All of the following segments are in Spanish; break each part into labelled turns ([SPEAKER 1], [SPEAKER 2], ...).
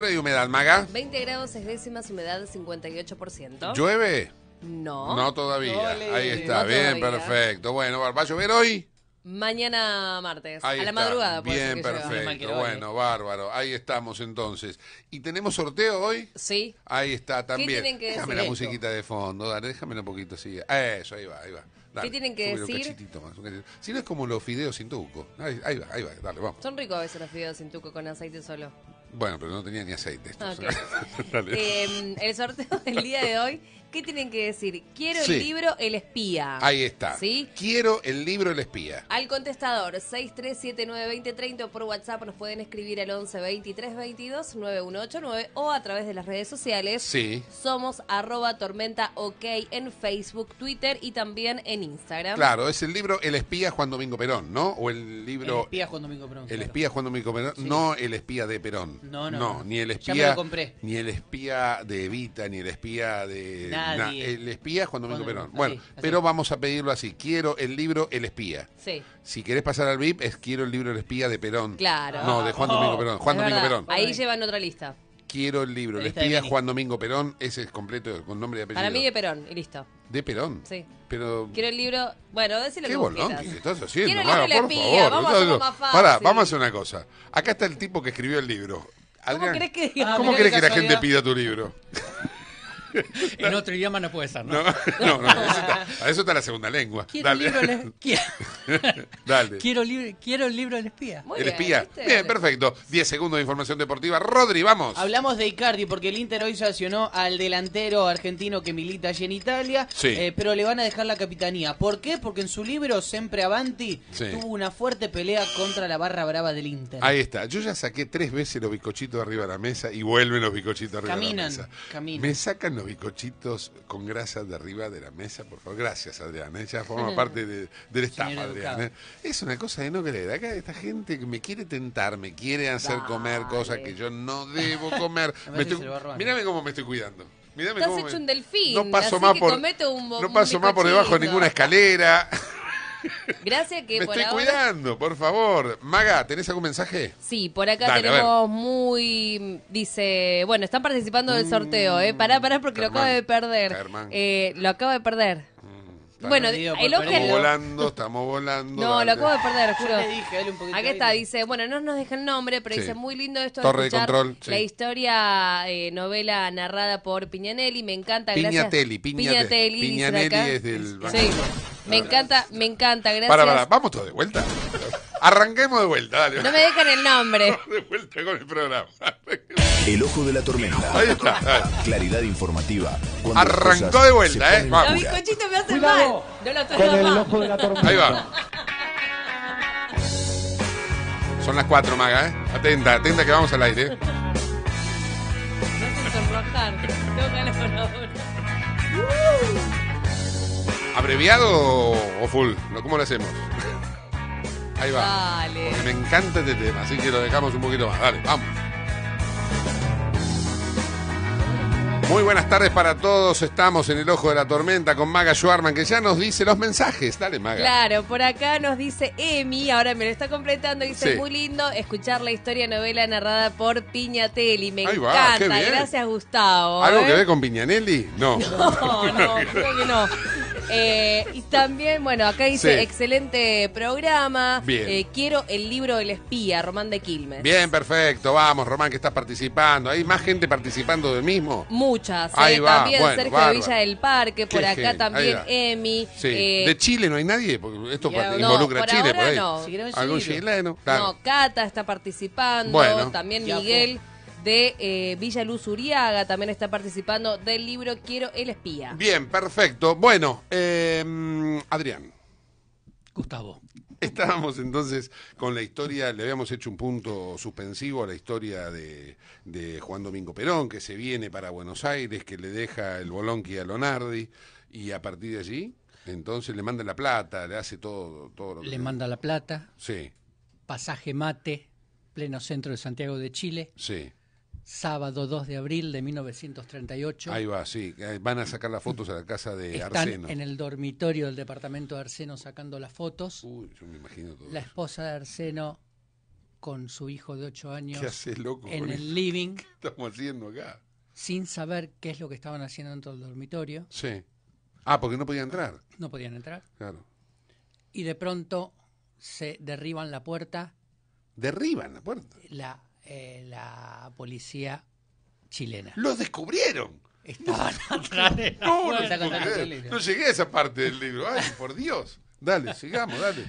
[SPEAKER 1] y humedad, Maga?
[SPEAKER 2] 20 grados, es décimas, humedad 58%. ¿Llueve? No. No todavía. Ahí está, bien,
[SPEAKER 1] perfecto. Bueno, ¿va a llover hoy?
[SPEAKER 2] Mañana martes, a la madrugada. Pues, bien, perfecto. Bueno,
[SPEAKER 1] bárbaro. Ahí estamos entonces. ¿Y tenemos sorteo hoy? Sí. Ahí está también. ¿Qué tienen que déjame la musiquita de fondo, dale, déjame un poquito así. Eso, ahí va, ahí va. ¿Qué tienen que decir? más, un Si no es como los fideos sin tuco. Ahí, ahí va, ahí va, dale, vamos.
[SPEAKER 2] Son ricos a veces los fideos sin tuco con aceite solo.
[SPEAKER 1] Bueno, pero no tenía ni aceite.
[SPEAKER 2] Em, el sorteo del día de hoy, ¿qué tienen que decir? Quiero el libro El Espía. Ahí
[SPEAKER 1] está. ¿Sí? Quiero el libro El Espía.
[SPEAKER 2] Al contestador, 63792030 por WhatsApp nos pueden escribir al 1123229189 o a través de las redes sociales. Sí. Somos arroba tormenta ok en Facebook, Twitter y también en Instagram. Claro,
[SPEAKER 1] es el libro El Espía Juan Domingo Perón, ¿no? O el libro... El
[SPEAKER 2] Espía Juan Domingo Perón. El
[SPEAKER 1] Espía Juan Domingo Perón, no El Espía de Perón. No, no. No, ni el espía. Ni el espía de Evita, ni el espía de. el espía es cuando, Perón. Bueno, pero vamos a pedirlo así. Quiero el libro El espía. Sí. Si querés pasar al VIP, es quiero el libro El espía de Perón. Claro. No, de Juan Domingo oh, Perón. Juan Domingo Perón. Ahí
[SPEAKER 2] llevan otra lista
[SPEAKER 1] quiero el libro. Les pide a Juan Domingo Perón, ese es completo, con nombre y apellido. Para mí de Perón, y listo. ¿De Perón? Sí. Pero... Quiero el
[SPEAKER 2] libro... Bueno, decirle Qué que bolón que estás haciendo, quiero por favor. Vamos a vamos a
[SPEAKER 1] hacer una cosa. Acá está el tipo que escribió el libro. ¿Cómo crees que, ¿Cómo crees que la gente pida tu libro?
[SPEAKER 2] en otro idioma no puede ser ¿no? No, no, a eso está la segunda lengua. Quiero Libro el,
[SPEAKER 3] Quiero, el libro del Espía. el Espía. Bien,
[SPEAKER 1] perfecto. 10 segundos de información deportiva. Rodri, vamos.
[SPEAKER 3] Hablamos de Icardi porque el Inter hoy sancionó al delantero argentino que milita allí en Italia, eh, pero le van a dejar la capitanía. ¿Por qué? Porque en su libro siempre Avanti tuvo una fuerte pelea contra la barra brava del Inter. Ahí
[SPEAKER 1] está. Yo ya saqué tres veces los bizcochitos arriba de la mesa y vuelven los bicochitos arriba de la mesa. Caminan. Me sacan los bicochitos con grasa de arriba de la mesa, por favor. Gracias, Adriana. ¿eh? Ella forma parte de, del staff, ¿eh? Es una cosa de no creer. Acá esta gente que me quiere tentar, me quiere hacer comer cosas que yo no debo comer. Mirame cómo me estoy cuidando. Estás hecho un
[SPEAKER 2] delfín. No paso más por, no paso más por debajo de ninguna
[SPEAKER 1] escalera.
[SPEAKER 2] Gracias que Me estoy cuidando,
[SPEAKER 1] por favor. Maga, ¿tenés algún mensaje?
[SPEAKER 2] Sí, por acá tenemos muy... Dice, bueno, están participando del sorteo, ¿eh? Pará, pará, porque lo acabo de perder. Eh, lo acabo de perder. Mm, bueno, el Estamos volando,
[SPEAKER 1] estamos volando. No, lo acabo de
[SPEAKER 2] perder, juro. Aquí está, dice, bueno, no nos deja el nombre, pero dice, muy lindo esto Torre de, control, la historia, eh, novela narrada por Piñanelli, me encanta. Piñatelli,
[SPEAKER 1] gracias. Piñatelli. Piñanelli es del... Sí.
[SPEAKER 2] Me encanta, me encanta, gracias. Para, para,
[SPEAKER 1] vamos todos de vuelta. Arranquemos de vuelta, dale. No me
[SPEAKER 2] dejan el nombre. de
[SPEAKER 1] vuelta con el programa. El ojo de la tormenta. Ahí está. Claridad informativa. Arrancó de vuelta, eh. Vamos.
[SPEAKER 2] Cochito mi hace me hace mal. Con el ojo de la tormenta. Ahí va.
[SPEAKER 1] Son las cuatro, Maga, eh. Atenta, atenta que vamos al aire.
[SPEAKER 3] No Tengo ahora.
[SPEAKER 1] ¿Abreviado o full? ¿Cómo lo hacemos? Ahí va. Dale. me encanta este tema, así que lo dejamos un poquito más. Dale, vamos. Muy buenas tardes para todos. Estamos en el ojo de la tormenta con Maga Schwarman, que ya nos dice los mensajes. Dale, Maga.
[SPEAKER 2] Claro, por acá nos dice Emi, ahora me lo está completando, dice, muy lindo escuchar la historia novela narrada por Piñatelli. Me Ahí encanta. Va, Gracias, Gustavo. ¿Algo que ¿eh? ver
[SPEAKER 1] con Piñanelli? No. No, no, creo que
[SPEAKER 2] no. Eh, y también, bueno, acá dice, excelente programa. Eh, quiero el libro del espía, Román de Quilmes. Bien,
[SPEAKER 1] perfecto. Vamos, Román, que estás participando. ¿Hay más gente participando del mismo?
[SPEAKER 2] Muchas. Ahí eh, También Sergio de Villa del Parque, por acá también Emi. Sí. de
[SPEAKER 1] Chile no hay nadie, porque esto involucra a Chile. por ahí. No. Algún chileno. No,
[SPEAKER 2] Cata está participando, también Miguel de eh, Villa Luz Uriaga, también está participando del libro Quiero el espía.
[SPEAKER 1] Bien, perfecto. Bueno, em, Adrián. Gustavo. Estábamos entonces con la historia, le habíamos hecho un punto suspensivo a la historia de, Juan Domingo Perón, que se viene para Buenos Aires, que le deja el Bolonqui a Lonardi, y a partir de allí, entonces le manda la plata, le hace todo, todo lo que Le manda la plata. Sí.
[SPEAKER 3] Pasaje mate, pleno centro de Santiago de Chile. Sí sábado 2 de abril de 1938. Ahí va,
[SPEAKER 1] sí. Eh, van a sacar las fotos a la casa de Están En
[SPEAKER 3] el dormitorio del departamento de Arseno sacando las fotos. Uy, yo me
[SPEAKER 1] imagino todo. La
[SPEAKER 3] esposa de Arseno con su hijo de 8 años. En el living. ¿Qué
[SPEAKER 1] estamos haciendo acá?
[SPEAKER 3] Sin saber qué es lo que estaban haciendo dentro del dormitorio.
[SPEAKER 1] Sí. Ah, porque no podían entrar.
[SPEAKER 3] No podían entrar. Claro. Y de pronto se derriban la puerta. ¿Derriban la puerta? La la policía chilena. ¡Los descubrieron! Estaban atrás no, llegué
[SPEAKER 1] a esa parte del libro. ¡Ay, por Dios! Dale, sigamos, dale.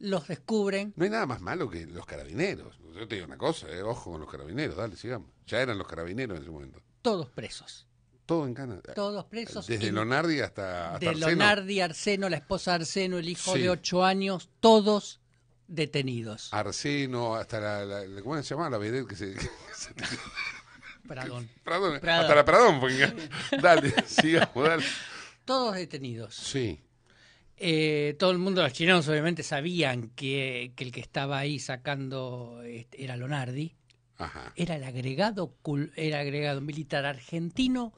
[SPEAKER 3] Los descubren.
[SPEAKER 1] No hay nada más malo que los carabineros. Yo te digo una cosa, ojo con los carabineros, dale, sigamos. Ya eran los carabineros en ese momento.
[SPEAKER 3] Todos presos.
[SPEAKER 1] todo en Canadá. Todos
[SPEAKER 3] presos. Desde
[SPEAKER 1] Lonardi hasta, hasta, De Lonardi,
[SPEAKER 3] Arseno, la esposa de Arseno, el hijo de ocho años, todos detenidos.
[SPEAKER 1] Arseno, hasta la, ¿cómo se llama? La vedette que se...
[SPEAKER 3] Pradón. Pradón. Hasta la Pradón. Porque... dale, sigamos, dale. Todos detenidos. Sí. Eh, todo el mundo, los chilenos obviamente sabían que, el que estaba ahí sacando este, era Lonardi. Ajá. Era el agregado, era agregado militar argentino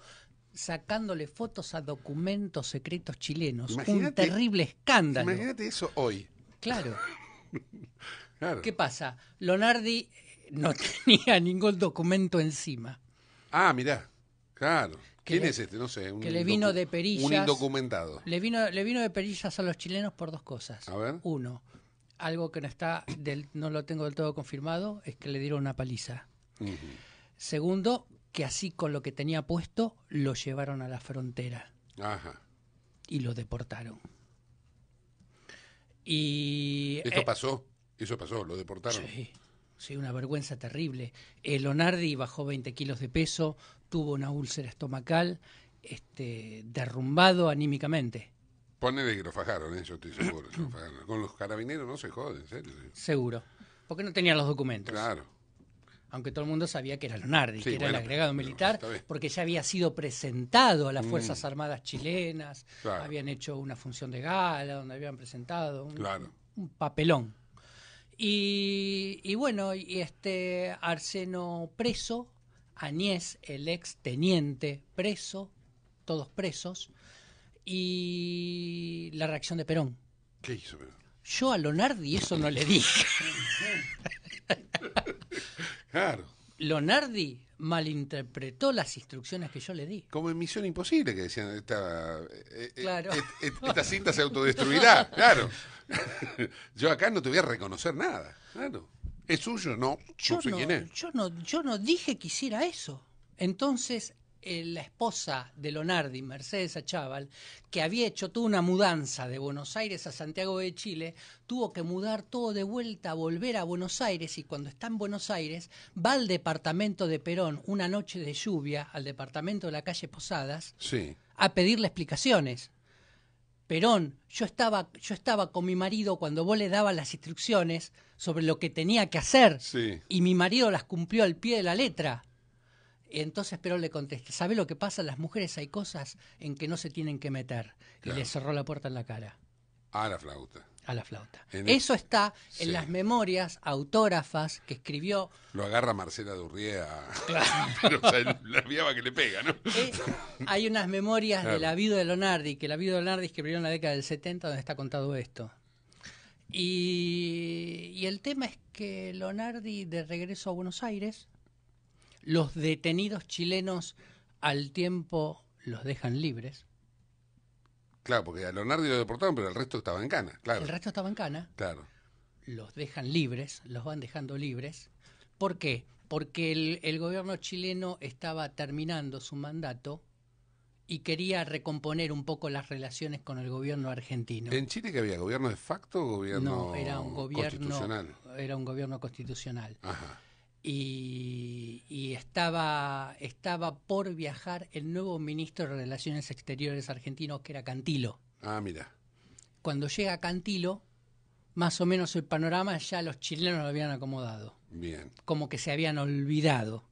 [SPEAKER 3] sacándole fotos a documentos secretos chilenos. un terrible escándalo. Imagínate eso hoy. Claro. ¿Qué pasa? Lonardi eh, no tenía ningún documento encima.
[SPEAKER 1] Ah, mirá, claro. ¿Quién es este? No sé. Un que le vino de perillas. Un indocumentado. Le
[SPEAKER 3] vino, le vino de perillas a los chilenos por dos cosas. A ver. Uno, algo que no está, del, no lo tengo del todo confirmado, es que le dieron una paliza. Segundo, que así con lo que tenía puesto lo llevaron a la frontera. Y lo deportaron. Y, Esto eh,
[SPEAKER 1] pasó, eso pasó, lo deportaron. Sí,
[SPEAKER 3] sí una vergüenza terrible. El eh, Lonardi bajó 20 kilos de peso, tuvo una úlcera estomacal, este, derrumbado anímicamente.
[SPEAKER 1] Pone de que lo fajaron, eh, yo estoy seguro. Con los carabineros no se joden, en serio.
[SPEAKER 3] Seguro, porque no tenían los documentos. Claro aunque todo el mundo sabía que era Lonardi, que era el agregado militar, porque ya había sido presentado a las mm. Fuerzas Armadas chilenas, habían hecho una función de gala donde habían presentado un, papelón. Y, bueno, y este Arseno preso, Añez, el ex teniente preso, todos presos, y la reacción de Perón. ¿Qué hizo Perón? Yo a Lonardi eso no le dije. Claro. Lonardi malinterpretó las instrucciones que yo le di. Como en Misión Imposible, que decían, esta, eh, eh, eh, cinta se
[SPEAKER 1] autodestruirá, claro. yo acá no te voy a reconocer nada, claro. ¿Es suyo? No, quién es.
[SPEAKER 3] Yo no, yo no dije que hiciera eso. Entonces, eh, la esposa de Lonardi, Mercedes Achával, que había hecho toda una mudanza de Buenos Aires a Santiago de Chile, tuvo que mudar todo de vuelta, volver a Buenos Aires y cuando está en Buenos Aires va al departamento de Perón una noche de lluvia, al departamento de la calle Posadas, sí. a pedirle explicaciones. Perón, yo estaba, yo estaba con mi marido cuando vos le dabas las instrucciones sobre lo que tenía que hacer y mi marido las cumplió al pie de la letra. Entonces pero le contesta, ¿sabe lo que pasa? Las mujeres hay cosas en que no se tienen que meter. Y le cerró la puerta en la cara.
[SPEAKER 1] A la flauta. A la flauta. Eso
[SPEAKER 3] está en las memorias autógrafas que escribió.
[SPEAKER 1] Lo agarra Marcela Durría. Pero, la viaba que le pega, ¿no? Eh,
[SPEAKER 3] hay unas memorias de la vida de Leonardi, que la vida de Leonardi escribió en la década del 70, donde está contado esto. Y, y el tema es que Leonardi, de regreso a Buenos Aires, los detenidos chilenos al tiempo los dejan libres.
[SPEAKER 1] Claro, porque a Leonardo lo deportaron, pero el resto estaba en cana, claro. El resto
[SPEAKER 3] estaba en cana. Claro. Los dejan libres, los van dejando libres. ¿Por qué? Porque el, gobierno chileno estaba terminando su mandato y quería recomponer un poco las relaciones con el gobierno argentino. ¿En
[SPEAKER 1] Chile que había gobierno de facto o gobierno No, era un gobierno constitucional.
[SPEAKER 3] Era un gobierno constitucional. Ajá y, estaba, estaba por viajar el nuevo ministro de Relaciones Exteriores argentino, que era Cantilo. Ah, mira. Cuando llega Cantilo, más o menos el panorama ya los chilenos lo habían acomodado. Bien. Como que se habían olvidado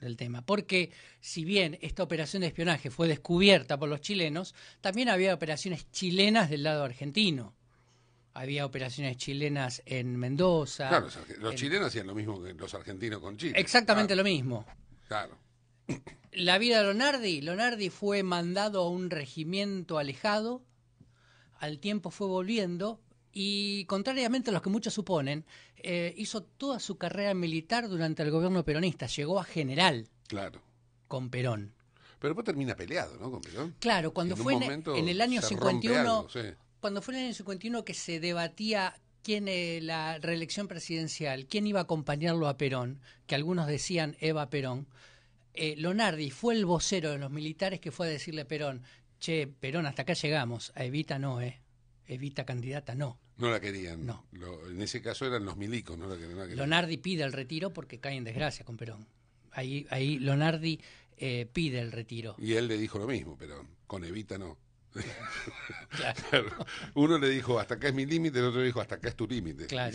[SPEAKER 3] del tema. Porque si bien esta operación de espionaje fue descubierta por los chilenos, también había operaciones chilenas del lado argentino había operaciones chilenas en Mendoza. Claro, los,
[SPEAKER 1] chilenos hacían lo mismo que los argentinos con Chile. Exactamente lo mismo. Claro.
[SPEAKER 3] La vida de Lonardi, Lonardi fue mandado a un regimiento alejado, al tiempo fue volviendo y, contrariamente a lo que muchos suponen, eh, hizo toda su carrera militar durante el gobierno peronista, llegó a general.
[SPEAKER 1] Claro. Con Perón. Pero después termina peleado, ¿no? Con Perón. Claro, cuando fue e, en, el año 51,
[SPEAKER 3] cuando fue en el año 51 que se debatía quién eh, la reelección presidencial, quién iba a acompañarlo a Perón, que algunos decían Eva Perón, eh, Lonardi fue el vocero de los militares que fue a decirle a Perón, che, Perón, hasta acá llegamos, a Evita no, ¿eh? Evita candidata no.
[SPEAKER 1] No la querían. No. en ese caso eran los milicos, no la, querían. Lonardi pide
[SPEAKER 3] el retiro porque cae en desgracia con Perón. Ahí, ahí Lonardi eh, pide el retiro.
[SPEAKER 1] Y él le dijo lo mismo, pero con Evita no. Uno le dijo, hasta acá es mi límite, el otro le dijo, hasta acá es tu límite. Y ahí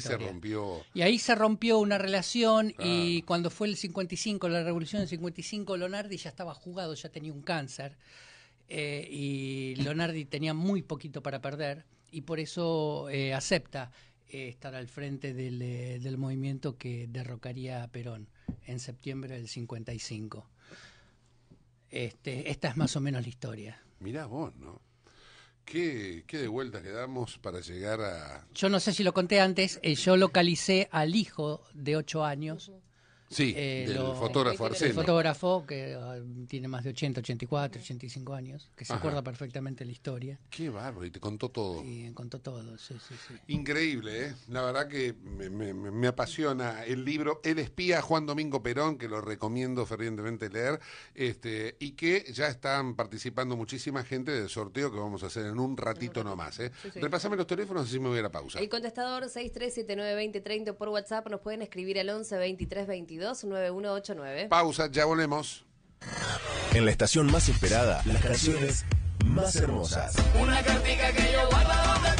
[SPEAKER 1] se rompió.
[SPEAKER 3] Y ahí se rompió una relación y cuando fue el 55, la revolución del 55, Lonardi ya estaba jugado, ya tenía un cáncer. Eh, y Lonardi tenía muy poquito para perder y por eso eh, acepta eh, estar al frente del, del movimiento que derrocaría a Perón en septiembre del 55. Este, esta es más o menos la historia.
[SPEAKER 1] Mirá vos, ¿no? ¿Qué, qué de vueltas le damos para llegar a...?
[SPEAKER 3] Yo no sé si lo conté antes, eh, yo localicé al hijo de ocho años
[SPEAKER 1] Sí, eh, del fotógrafo El
[SPEAKER 3] fotógrafo que ah, tiene más de 80, 84, 85 años, que se acuerda perfectamente la historia. Qué bárbaro, y te contó todo. Sí, contó todo,
[SPEAKER 1] Increíble, ¿eh? La verdad que me, apasiona el libro El espía Juan Domingo Perón, que lo recomiendo fervientemente leer, este y que ya están participando muchísima gente del sorteo que vamos a hacer en un ratito nomás. ¿eh? Repásame los teléfonos así me voy a la pausa.
[SPEAKER 2] El contestador 63792030 por WhatsApp nos pueden escribir al 11 23 22
[SPEAKER 1] Pausa, ya volvemos.
[SPEAKER 3] En la estación más esperada, las canciones más hermosas.
[SPEAKER 2] Una cartica que yo
[SPEAKER 1] guardo